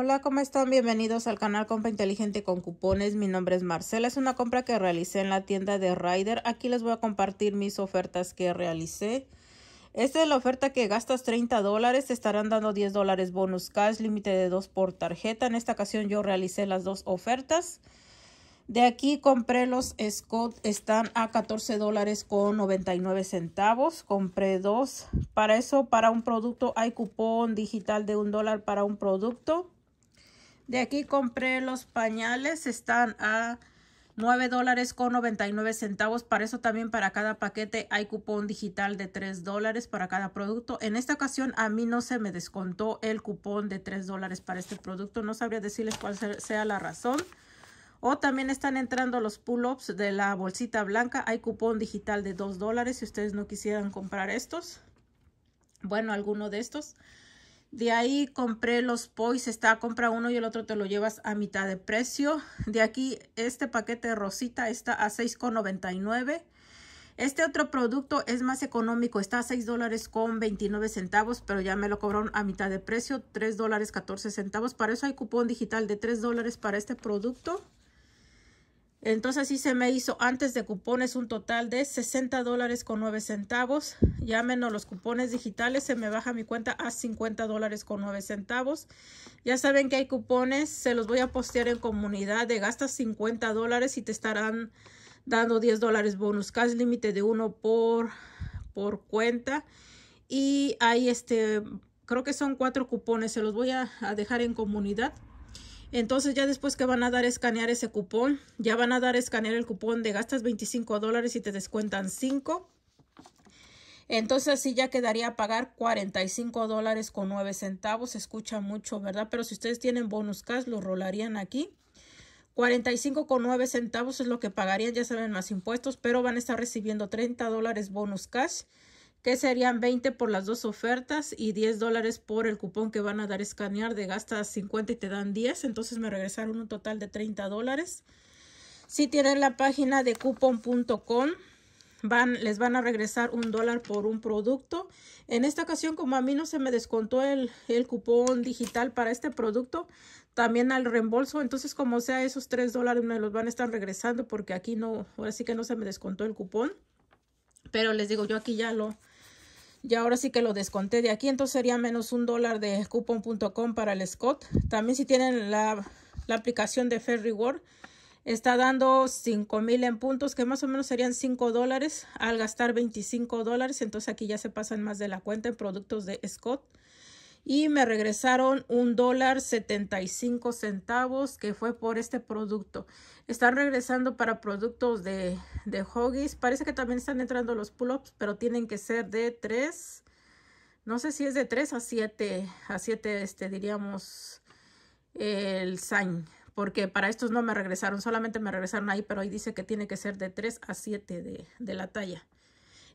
Hola, ¿cómo están? Bienvenidos al canal Compra Inteligente con Cupones. Mi nombre es Marcela. Es una compra que realicé en la tienda de Rider. Aquí les voy a compartir mis ofertas que realicé. Esta es la oferta que gastas 30 dólares. Te estarán dando 10 dólares bonus cash, límite de 2 por tarjeta. En esta ocasión yo realicé las dos ofertas. De aquí compré los Scott. Están a 14 dólares con 99 centavos. Compré dos. Para eso, para un producto hay cupón digital de un dólar para un producto. De aquí compré los pañales. Están a 9 dólares con 99 centavos. Para eso también para cada paquete hay cupón digital de 3 dólares para cada producto. En esta ocasión a mí no se me descontó el cupón de 3 dólares para este producto. No sabría decirles cuál sea la razón. O también están entrando los pull-ups de la bolsita blanca. Hay cupón digital de 2 dólares si ustedes no quisieran comprar estos. Bueno, alguno de estos. De ahí compré los pois está, compra uno y el otro te lo llevas a mitad de precio. De aquí este paquete de rosita está a $6.99. Este otro producto es más económico, está a $6.29. dólares con centavos, pero ya me lo cobraron a mitad de precio, $3.14. dólares centavos. Para eso hay cupón digital de $3 dólares para este producto. Entonces sí se me hizo antes de cupones un total de 60 dólares con 9 centavos. Ya menos los cupones digitales se me baja mi cuenta a 50 dólares con 9 centavos. Ya saben que hay cupones, se los voy a postear en comunidad de gastas 50 dólares y te estarán dando 10 dólares bonus cash límite de uno por, por cuenta. Y hay este, creo que son cuatro cupones, se los voy a dejar en comunidad entonces ya después que van a dar a escanear ese cupón, ya van a dar a escanear el cupón de gastas 25 dólares y te descuentan 5. Entonces así ya quedaría pagar 45 dólares con 9 centavos. Se escucha mucho, ¿verdad? Pero si ustedes tienen bonus cash, lo rolarían aquí. 45 con 9 centavos es lo que pagarían, ya saben, más impuestos, pero van a estar recibiendo 30 dólares bonus cash que serían 20 por las dos ofertas y 10 dólares por el cupón que van a dar escanear de gastas 50 y te dan 10. Entonces me regresaron un total de 30 dólares. Si tienen la página de coupon.com, van, les van a regresar un dólar por un producto. En esta ocasión, como a mí no se me descontó el, el cupón digital para este producto, también al reembolso. Entonces, como sea, esos 3 dólares me los van a estar regresando porque aquí no, ahora sí que no se me descontó el cupón. Pero les digo, yo aquí ya lo, ya ahora sí que lo desconté de aquí, entonces sería menos un dólar de coupon.com para el Scott. También si tienen la, la aplicación de Ferry está dando 5 mil en puntos, que más o menos serían 5 dólares al gastar 25 dólares. Entonces aquí ya se pasan más de la cuenta en productos de Scott y me regresaron un dólar cinco centavos que fue por este producto. Están regresando para productos de, de Hoggies. Parece que también están entrando los pull-ups, pero tienen que ser de 3, no sé si es de 3 a 7, a 7 este, diríamos el sign. Porque para estos no me regresaron, solamente me regresaron ahí, pero ahí dice que tiene que ser de 3 a 7 de, de la talla.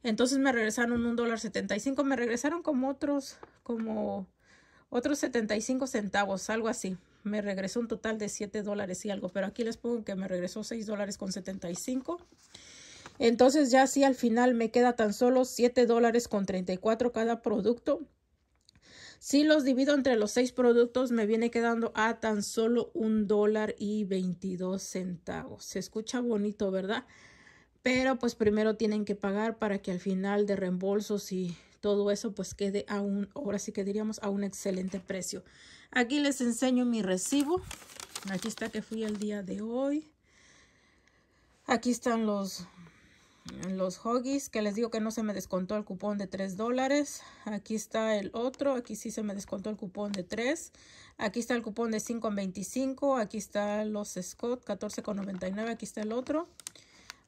Entonces me regresaron un dólar cinco. me regresaron como otros, como otros 75 centavos, algo así. Me regresó un total de 7 dólares y algo, pero aquí les pongo que me regresó 6 dólares con 75. Entonces ya así al final me queda tan solo 7 dólares con 34 cada producto. Si los divido entre los seis productos, me viene quedando a tan solo 1 dólar y 22 centavos. Se escucha bonito, ¿verdad? Pero pues primero tienen que pagar para que al final de reembolso si todo eso pues quede a un, ahora sí que diríamos a un excelente precio. Aquí les enseño mi recibo. Aquí está que fui el día de hoy. Aquí están los, los hoggies que les digo que no se me descontó el cupón de 3 dólares. Aquí está el otro. Aquí sí se me descontó el cupón de 3. Aquí está el cupón de 5.25. Aquí está los Scott 14.99. Aquí está el otro.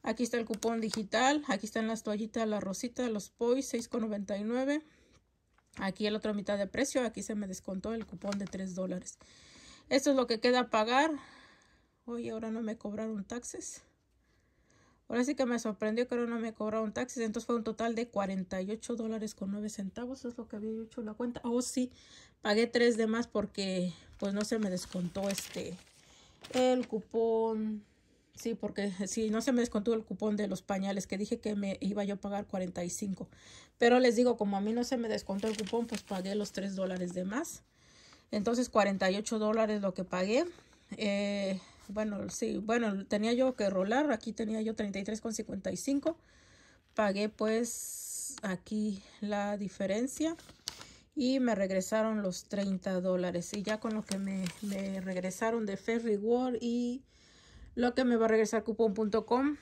Aquí está el cupón digital. Aquí están las toallitas, la rosita, los POIs, $6.99. Aquí el otro mitad de precio. Aquí se me descontó el cupón de $3 dólares. Esto es lo que queda a pagar. Hoy ahora no me cobraron taxes. Ahora sí que me sorprendió que ahora no me cobraron taxes. Entonces fue un total de 48 dólares con 9 centavos. Es lo que había hecho la cuenta. Oh, sí. Pagué 3 de más porque pues no se me descontó este el cupón Sí, porque si no se me descontó el cupón de los pañales que dije que me iba yo a pagar 45. Pero les digo, como a mí no se me descontó el cupón, pues pagué los 3 dólares de más. Entonces 48 dólares lo que pagué. Eh, bueno, sí, bueno, tenía yo que rolar. Aquí tenía yo 33,55. Pagué pues aquí la diferencia. Y me regresaron los 30 dólares. Y ya con lo que me, me regresaron de Ferry World y lo que me va a regresar cupón.com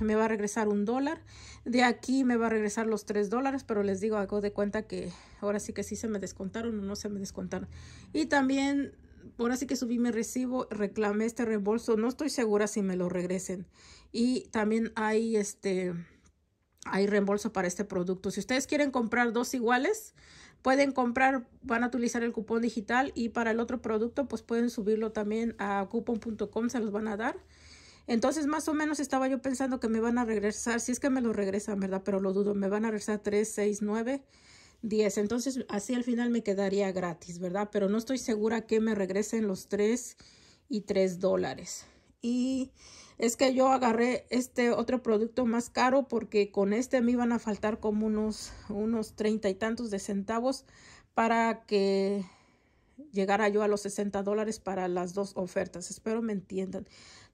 me va a regresar un dólar. De aquí me va a regresar los tres dólares, pero les digo, hago de cuenta que ahora sí que sí se me descontaron o no se me descontaron. Y también, ahora sí que subí mi recibo, reclamé este reembolso. No estoy segura si me lo regresen. Y también hay este... Hay reembolso para este producto. Si ustedes quieren comprar dos iguales, pueden comprar, van a utilizar el cupón digital y para el otro producto pues pueden subirlo también a cupon.com, se los van a dar. Entonces más o menos estaba yo pensando que me van a regresar, si es que me lo regresan, ¿verdad? Pero lo dudo, me van a regresar 3, 6, 9, 10. Entonces así al final me quedaría gratis, ¿verdad? Pero no estoy segura que me regresen los 3 y 3 dólares. Y es que yo agarré este otro producto más caro porque con este me iban a faltar como unos, unos treinta y tantos de centavos para que llegara yo a los 60 dólares para las dos ofertas. Espero me entiendan.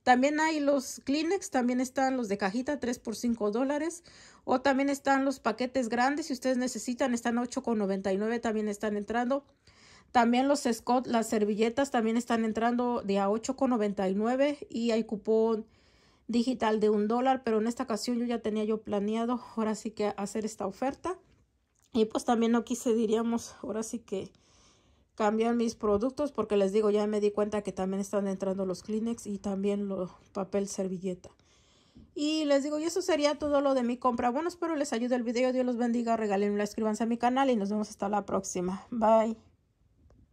También hay los Kleenex, también están los de cajita 3 por 5 dólares. O también están los paquetes grandes, si ustedes necesitan, están 8,99, también están entrando. También los Scott, las servilletas también están entrando de a 8,99 y hay cupón digital de un dólar, pero en esta ocasión yo ya tenía yo planeado ahora sí que hacer esta oferta. Y pues también no quise, diríamos, ahora sí que cambiar mis productos porque les digo, ya me di cuenta que también están entrando los Kleenex y también los papel servilleta. Y les digo, y eso sería todo lo de mi compra. Bueno, espero les ayude el video. Dios los bendiga, regalen una escribanse a mi canal y nos vemos hasta la próxima. Bye.